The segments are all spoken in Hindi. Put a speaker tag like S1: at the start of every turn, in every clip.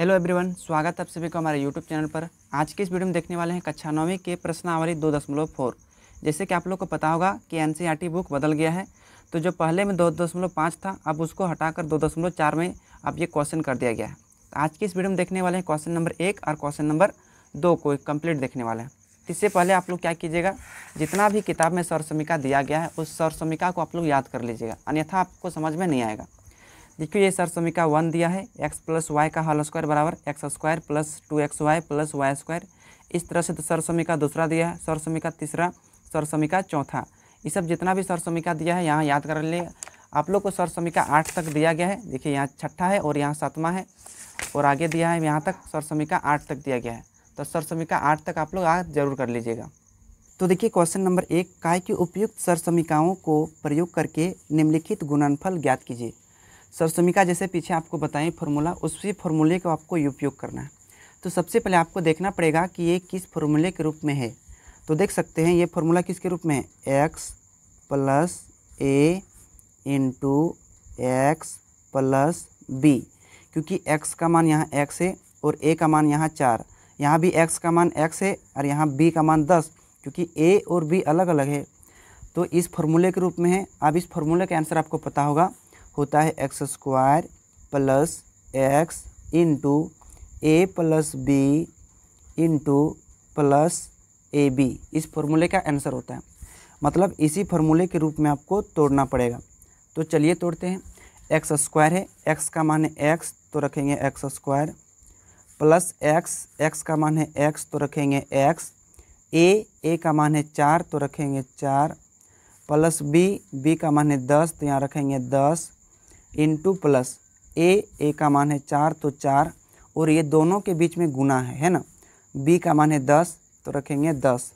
S1: हेलो एवरीवन स्वागत है आप सभी को हमारे यूट्यूब चैनल पर आज के इस वीडियो में देखने वाले हैं कक्षा नौवीं के प्रश्नावली दो दशमलव फोर जैसे कि आप लोग को पता होगा कि एन बुक e बदल गया है तो जो पहले में दो दशमलव पाँच था अब उसको हटाकर दो दशमलव चार में अब ये क्वेश्चन कर दिया गया है तो आज के इस वीडियो में देखने वाले हैं क्वेश्चन नंबर एक और क्वेश्चन नंबर दो को कम्प्लीट देखने वाले हैं इससे पहले आप लोग क्या कीजिएगा जितना भी किताब में सौर दिया गया है उस सौर को आप लोग याद कर लीजिएगा अन्यथा आपको समझ में नहीं आएगा देखिए ये सर समीका वन दिया है एक्स प्लस वाई का हल स्क्वायर बराबर X square plus two X Y plus Y square इस तरह से तो सर समीका दूसरा दिया है सर समीका तीसरा सर समीका चौथा ये सब जितना भी सर समीका दिया है यहाँ याद कर लिए आप लोग को सर समीका आठ तक दिया गया है देखिए यहाँ छठा है और यहाँ सातवां है और आगे दिया है यहाँ तक सर समीका आठ तक दिया गया है तो सर समीका आठ तक आप लोग आज जरूर कर लीजिएगा तो देखिए क्वेश्चन नंबर एक काय की उपयुक्त सर समीकाओं को प्रयोग करके निम्नलिखित गुणनफल ज्ञात कीजिए सरसमिका जैसे पीछे आपको बताएं फॉर्मूला उसी फॉर्मूले को आपको उपयोग करना है तो सबसे पहले आपको देखना पड़ेगा कि ये किस फॉर्मूले के रूप में है तो देख सकते हैं ये फॉर्मूला किसके रूप में है एक्स प्लस ए इंटू एक्स प्लस बी क्योंकि एक्स का मान यहाँ एक्स है और ए का मान यहाँ चार यहाँ भी एक्स का मान एक्स है और यहाँ बी का मान दस क्योंकि ए और बी अलग अलग है तो इस फॉर्मूले के रूप में है अब इस फॉर्मूले का आंसर आपको पता होगा होता है x square plus x into ए प्लस बी इंटू प्लस ए बी इस फॉर्मूले का आंसर होता है मतलब इसी फार्मूले के रूप में आपको तोड़ना पड़ेगा तो चलिए तोड़ते हैं एक्स स्क्वायर है एक्स का मान है एक्स तो रखेंगे X square plus x x का मान है एक्स तो रखेंगे एक्स ए ए का मान है चार तो रखेंगे चार प्लस बी बी का मान है दस तो यहाँ रखेंगे दस इंटू प्लस ए ए का मान है चार तो चार और ये दोनों के बीच में गुना है है ना बी का मान है दस तो रखेंगे दस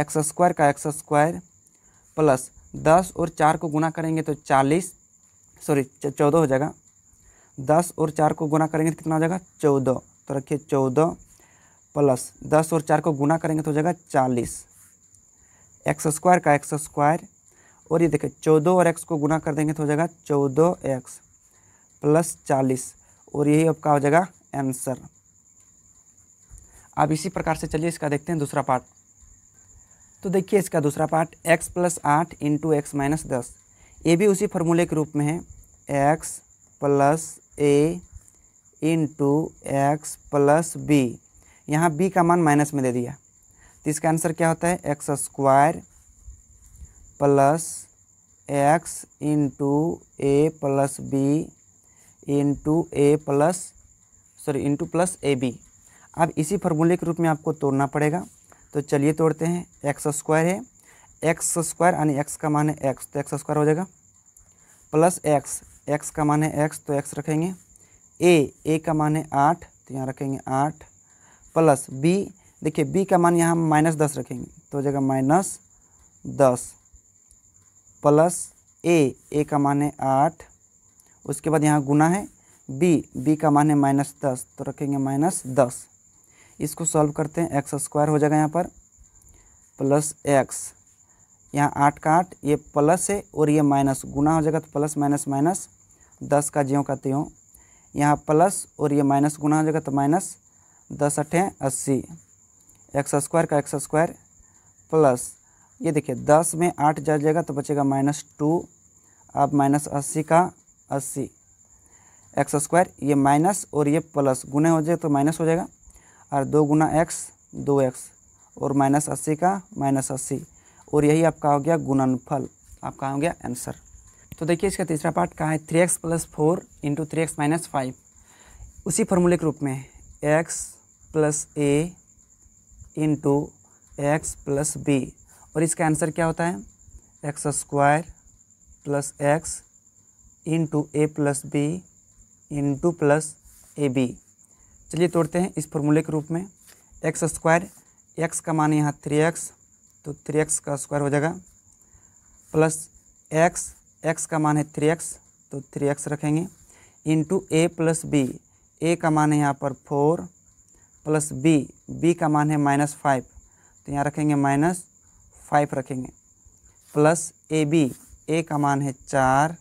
S1: एक्स स्क्वायर का एक्स स्क्वायर प्लस दस और चार को गुना करेंगे तो चालीस सॉरी चौदह हो जाएगा दस और चार को गुना करेंगे तो कितना हो जाएगा चौदह तो रखिए चौदह प्लस दस और चार को गुना करेंगे तो हो जाएगा चालीस एक्स स्क्वायर का एक्स स्क्वायर और ये देखें चौदह और एक्स को गुना कर देंगे तो हो जाएगा चौदह एक्स प्लस चालीस और यही आपका हो जाएगा आंसर अब इसी प्रकार से चलिए इसका देखते हैं दूसरा पार्ट तो देखिए इसका दूसरा पार्ट एक्स प्लस आठ इंटू एक्स माइनस दस ये भी उसी फार्मूले के रूप में है एक्स प्लस ए इंटू एक्स प्लस बी यहाँ बी का मान माइनस में दे दिया तो इसका आंसर क्या होता है x square plus x into ए प्लस बी इंटू ए प्लस सॉरी इंटू प्लस ए बी अब इसी फार्मूले के रूप में आपको तोड़ना पड़ेगा तो चलिए तोड़ते हैं एक्स स्क्वायर है एक्स स्क्वायर यानी एक्स का मान है एक्स तो एक्स स्क्वायर हो जाएगा प्लस एक्स एक्स का मान है एक्स तो एक्स रखेंगे ए ए का मान है आठ तो यहाँ रखेंगे आठ प्लस बी देखिए बी का मान यहाँ माइनस दस रखेंगे तो हो जाएगा माइनस दस प्लस ए ए का मान है आठ उसके बाद यहाँ गुना है बी बी का मान है माइनस दस तो रखेंगे माइनस दस इसको सॉल्व करते हैं एक्स स्क्वायर हो जाएगा यहाँ पर प्लस एक्स यहाँ आठ का आठ ये प्लस है और ये माइनस गुना हो जाएगा तो प्लस माइनस माइनस दस का ज्यों का त्यों यहाँ प्लस और ये माइनस गुना हो जाएगा तो माइनस दस अठे अस्सी एक्स स्क्वायर का एक्स स्क्वायर प्लस ये देखिए दस में आठ जा जाएगा तो बचेगा माइनस टू अब माइनस अस्सी का अस्सी एक्स स्क्वायर ये माइनस और ये प्लस गुने हो जाए तो माइनस हो जाएगा और दो गुना एक्स दो एक्स और माइनस अस्सी का माइनस अस्सी और यही आपका हो गया गुणनफल आपका हो गया आंसर तो देखिए इसका तीसरा पार्ट कहाँ है three x plus four into three x minus five उसी फॉर्मूले के रूप में एक्स प्लस ए इंटू एक्स प्लस बी और इसका आंसर क्या होता है x square plus x into ए प्लस बी इंटू प्लस ए बी चलिए तोड़ते हैं इस फॉर्मूले के रूप में एक्स स्क्वायर एक्स का मान यहाँ थ्री एक्स तो थ्री एक्स का स्क्वायर हो जाएगा प्लस एक्स एक्स का मान है थ्री एक्स तो थ्री एक्स रखेंगे into A plus b a का मान है यहाँ पर फोर प्लस बी बी का मान है माइनस फाइव तो यहाँ रखेंगे माइनस फाइव रखेंगे प्लस ए बी ए का मान है चार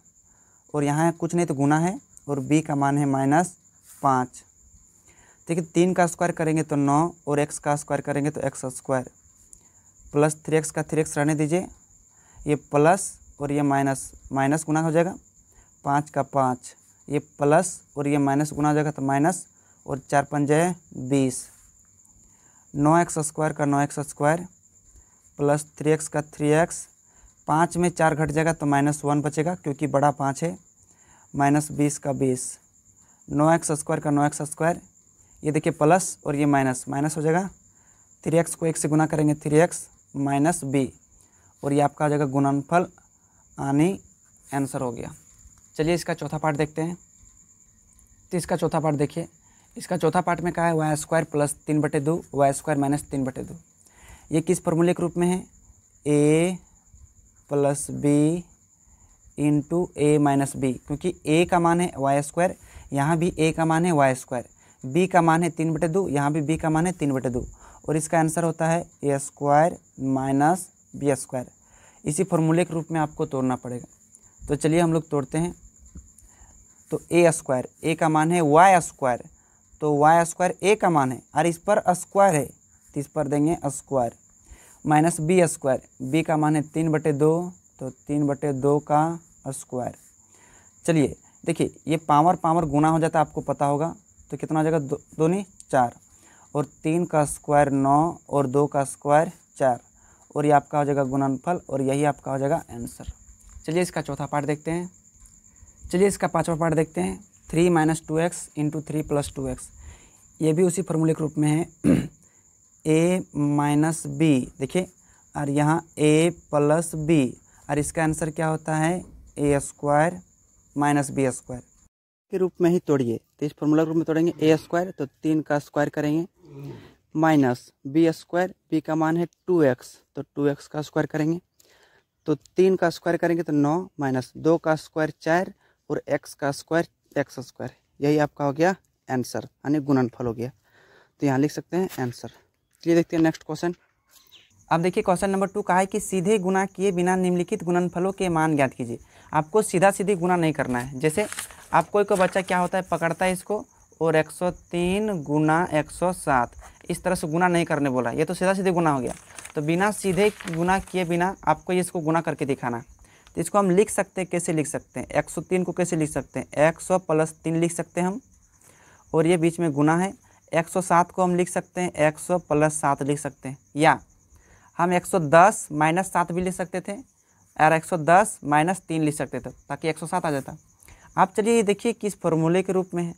S1: और यहाँ कुछ नहीं तो गुना है और बी का मान है माइनस पाँच देखिए तीन का स्क्वायर करेंगे तो नौ और एक्स का स्क्वायर करेंगे तो x square plus three x का थ्री एक्स रहने दीजिए ये प्लस और ये माइनस माइनस गुना हो जाएगा पाँच का पाँच ये प्लस और ये माइनस गुना हो जाएगा तो माइनस और चार पंजे बीस नौ एक्स स्क्वायर का नौ x square plus three x का थ्री एक्स पाँच में चार घट जाएगा तो माइनस वन बचेगा क्योंकि बड़ा पाँच है माइनस बीस का बीस नौ एक्स स्क्वायर का नौ एक्स स्क्वायर ये देखिए प्लस और ये माइनस माइनस हो जाएगा थ्री एक्स को एक से गुना करेंगे थ्री एक्स माइनस बी और ये आपका आ जाएगा गुणनफल यानी आंसर हो गया चलिए इसका चौथा पार्ट देखते हैं तो इसका चौथा पार्ट देखिए इसका चौथा पार्ट में क्या है वाई स्क्वायर प्लस तीन बटे दो वाई स्क्वायर माइनस तीन बटे दो ये किस फॉर्मूले के रूप में है a plus B into a minus b क्योंकि ए का मान है वाई स्क्वायर यहाँ भी ए का मान है वाई स्क्वायर बी का मान है तीन बटे दो यहाँ भी बी का मान है तीन बटे दो और इसका आंसर होता है a square minus b square इसी फॉर्मूले के रूप में आपको तोड़ना पड़ेगा तो चलिए हम लोग तोड़ते हैं तो ए स्क्वायर ए का मान है वाई स्क्वायर तो वाई स्क्वायर ए का मान है और इस पर स्क्वायर है तो इस पर देंगे square minus b square b का मान है तीन बटे दो तो तीन बटे दो का स्क्वायर चलिए देखिए ये पावर पावर गुना हो जाता है आपको पता होगा तो कितना हो जाएगा दो दोनी चार और तीन का स्क्वायर नौ और दो का स्क्वायर चार और ये आपका हो जाएगा गुणनफल और यही आपका हो जाएगा आंसर चलिए इसका चौथा पार्ट देखते हैं चलिए इसका पाँचवा पार्ट देखते हैं three minus two x into three plus two x ये भी उसी फॉर्मूले के रूप में है ए माइनस बी देखिए और यहाँ ए प्लस बी और इसका आंसर क्या होता है a square minus b square के रूप में ही तोड़िए तो इस फॉर्मूला के रूप में तोड़ेंगे ए स्क्वायर तो तीन का स्क्वायर करेंगे माइनस बी स्क्वायर बी का मान है टू एक्स तो टू एक्स का स्क्वायर करेंगे तो तीन का स्क्वायर करेंगे तो नौ माइनस दो का स्क्वायर चार और एक्स का स्क्वायर एक्स स्क्वायर यही आपका हो गया आंसर यानी गुणनफल हो गया तो यहाँ लिख सकते हैं आंसर चलिए देखते हैं नेक्स्ट क्वेश्चन अब देखिए क्वेश्चन नंबर टू कहा है कि सीधे गुना किए बिना निम्नलिखित गुणनफलों के मान ज्ञात कीजिए आपको सीधा सीधे गुना नहीं करना है जैसे आप कोई बच्चा क्या होता है पकड़ता है इसको और 103 गुना सात इस तरह से गुना नहीं करने बोला ये तो सीधा सीधे गुना हो गया तो बिना सीधे गुना किए बिना आपको इसको गुना करके दिखाना तो इसको हम लिख सकते हैं कैसे लिख सकते हैं तीन को कैसे लिख सकते हैं सौ प्लस तीन लिख सकते हैं हम और ये बीच में गुना है 107 को हम लिख सकते हैं 100 प्लस सात लिख सकते हैं या हम 110 माइनस सात भी लिख सकते थे और 110 माइनस तीन लिख सकते थे ताकि 107 आ जाता आप चलिए देखिए किस फॉर्मूले के रूप में है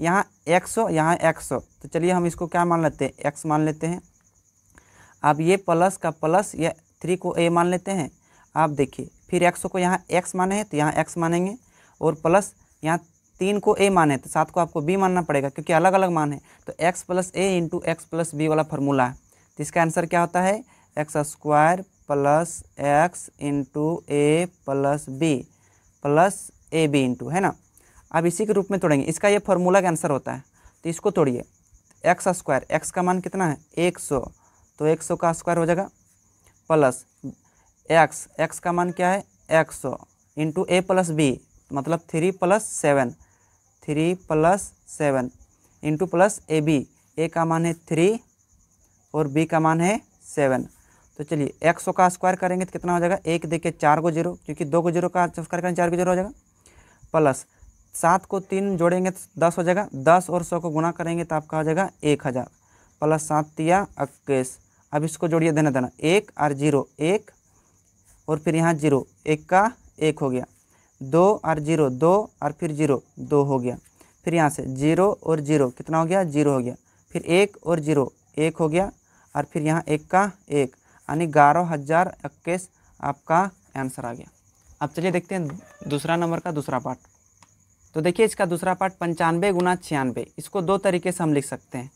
S1: यहाँ 100 यहाँ सौ तो चलिए हम इसको क्या मान लेते हैं एक्स मान लेते हैं अब ये प्लस का प्लस या थ्री को ए मान लेते हैं आप देखिए फिर सौ को यहाँ एक्स माने हैं तो यहाँ एक्स मानेंगे और प्लस यहाँ तीन को ए मान है तो सात को आपको बी मानना पड़ेगा क्योंकि अलग अलग मान है तो एक्स प्लस ए इंटू एक्स प्लस बी वाला फार्मूला है तो इसका आंसर क्या होता है x square plus x into ए प्लस बी प्लस ए बी इंटू है ना अब इसी के रूप में तोड़ेंगे इसका ये फार्मूला का आंसर होता है तो इसको तोड़िए एक्स स्क्वायर एक्स का मान कितना है एक सौ तो एक सौ का स्क्वायर हो जाएगा प्लस एक्स एक्स का मान क्या है एक सौ इंटू ए प्लस बी मतलब three plus seven three plus seven into plus A b a का मान है थ्री और बी का मान है सेवन तो चलिए एक सौ का स्क्वायर करेंगे तो कितना हो जाएगा एक देखिए चार को जीरो क्योंकि दो को जीरो का स्क्वायर करेंगे चार को जीरो हो जाएगा प्लस सात को तीन जोड़ेंगे तो दस हो जाएगा दस और सौ को गुना करेंगे तो आपका हो जाएगा एक हज़ार प्लस सात तिया इक्कीस अब इसको जोड़िए देना देना एक और जीरो एक और फिर यहाँ जीरो एक का एक हो गया दो और जीरो दो और फिर जीरो दो हो गया फिर यहाँ से जीरो और जीरो कितना हो गया जीरो हो गया फिर एक और जीरो एक हो गया और फिर यहाँ एक का एक यानी ग्यारह हज़ार इक्कीस आपका आंसर आ गया अब चलिए देखते हैं दूसरा नंबर का दूसरा पार्ट तो देखिए इसका दूसरा पार्ट पंचानवे गुना छियानवे इसको दो तरीके से हम लिख सकते हैं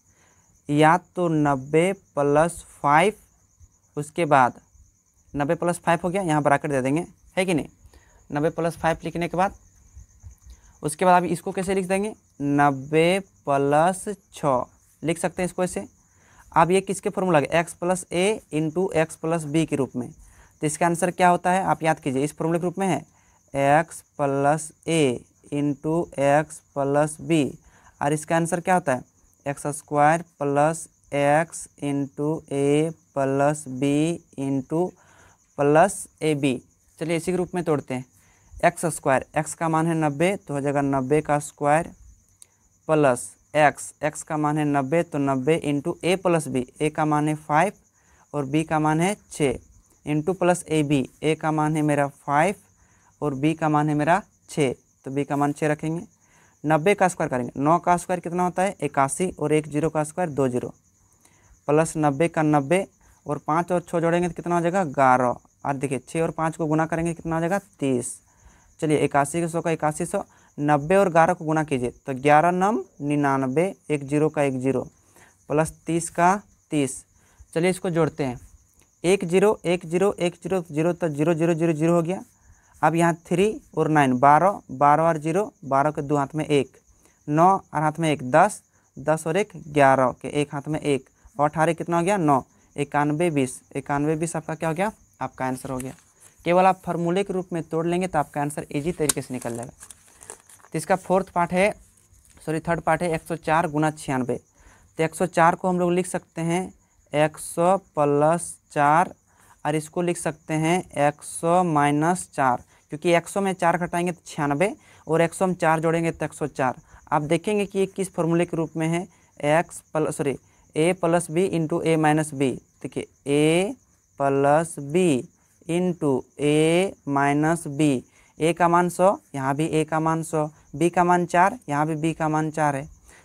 S1: या तो नब्बे प्लस फाइव उसके बाद नब्बे प्लस फाइव हो गया यहाँ बराकर दे देंगे है कि नहीं नब्बे प्लस फाइव लिखने के बाद उसके बाद आप इसको कैसे लिख देंगे नब्बे प्लस छः लिख सकते हैं इसको ऐसे अब ये किसके फॉर्मूला है एक्स प्लस ए इंटू एक्स प्लस बी के रूप में तो इसका आंसर क्या होता है आप याद कीजिए इस फॉर्मूले के रूप में है एक्स प्लस ए इंटू एक्स प्लस बी और इसका आंसर क्या होता है x square plus x into ए प्लस बी इंटू प्लस ए बी चलिए इसी के रूप में तोड़ते हैं एक्स स्क्वायर एक्स का मान है नब्बे तो हो जाएगा नब्बे का स्क्वायर प्लस एक्स एक्स का मान है नब्बे तो नब्बे into A plus b a का मान है फाइव और बी का मान है छः into plus A b a का मान है मेरा फाइव और बी का मान है मेरा छः तो बी का मान छः रखेंगे नब्बे का स्क्वायर करेंगे नौ का स्क्वायर कितना होता है इक्यासी और एक जीरो का स्क्वायर दो जीरो प्लस नब्बे का नब्बे और पाँच और छः जोड़ेंगे तो कितना हो जाएगा ग्यारह और देखिए छः और पाँच को गुना करेंगे कितना हो जाएगा तीस चलिए इक्यासी के सौ का इक्यासी सौ नब्बे और ग्यारह को गुना कीजिए तो ग्यारह नम निन्यानबे एक जीरो का एक जीरो प्लस तीस का तीस चलिए इसको जोड़ते हैं एक जीरो एक जीरो एक जीरो जीरो तो जीरो जीरो जीरो जीरो हो गया अब यहाँ थ्री और नाइन बारह बारह और जीरो बारह के दो हाथ में एक नौ और हाथ में एक दस दस और एक ग्यारह के एक हाथ में एक और अठारह कितना हो गया नौ इक्यानवे बीस इक्यानवे बीस आपका क्या हो गया आपका आंसर हो गया केवल आप फॉर्मूले के रूप में तोड़ लेंगे तो आपका आंसर इजी तरीके से निकल जाएगा तो इसका फोर्थ पार्ट है सॉरी थर्ड पार्ट है एक सौ चार गुना छियानवे तो एक सौ चार को हम लोग लिख सकते हैं एक सौ प्लस चार और इसको लिख सकते हैं एक सौ माइनस चार क्योंकि एक सौ में चार घटाएंगे तो छियानवे और एक सौ में चार जोड़ेंगे तो एक सौ चार आप देखेंगे कि ये किस फॉर्मूले के रूप में है x plus sorry a plus B into a minus b देखिए a plus B into a minus b a का मान सौ यहाँ भी ए का मान सौ बी का मान चार यहाँ भी बी का मान चार है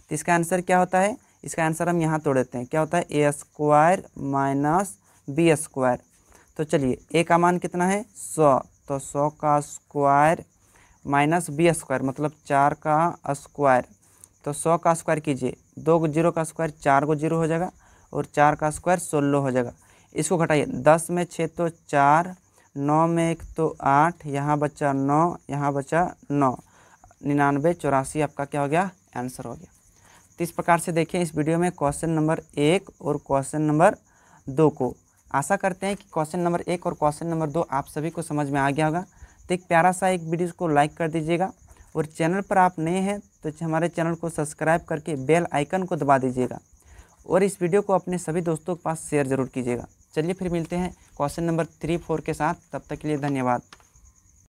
S1: तो इसका आंसर क्या होता है इसका आंसर हम यहाँ तोड़ देते हैं क्या होता है a square minus b square तो चलिए ए का मान कितना है सौ तो सौ का स्क्वायर माइनस बी स्क्वायर मतलब चार का स्क्वायर तो सौ का स्क्वायर कीजिए दो जीरो का स्क्वायर चार को जीरो हो जाएगा और चार का स्क्वायर सोलह हो जाएगा इसको घटाइए दस में छः तो चार नौ में एक तो आठ यहाँ बचा नौ यहाँ बचा नौ निन्यानवे चौरासी आपका क्या हो गया आंसर हो गया तो इस प्रकार से देखें इस वीडियो में क्वेश्चन नंबर एक और क्वेश्चन नंबर दो को आशा करते हैं कि क्वेश्चन नंबर एक और क्वेश्चन नंबर दो आप सभी को समझ में आ गया होगा तो एक प्यारा सा एक वीडियो को लाइक कर दीजिएगा और चैनल पर आप नए हैं तो हमारे चैनल को सब्सक्राइब करके बेल आइकन को दबा दीजिएगा और इस वीडियो को अपने सभी दोस्तों के पास शेयर जरूर कीजिएगा चलिए फिर मिलते हैं क्वेश्चन नंबर थ्री फोर के साथ तब तक के लिए धन्यवाद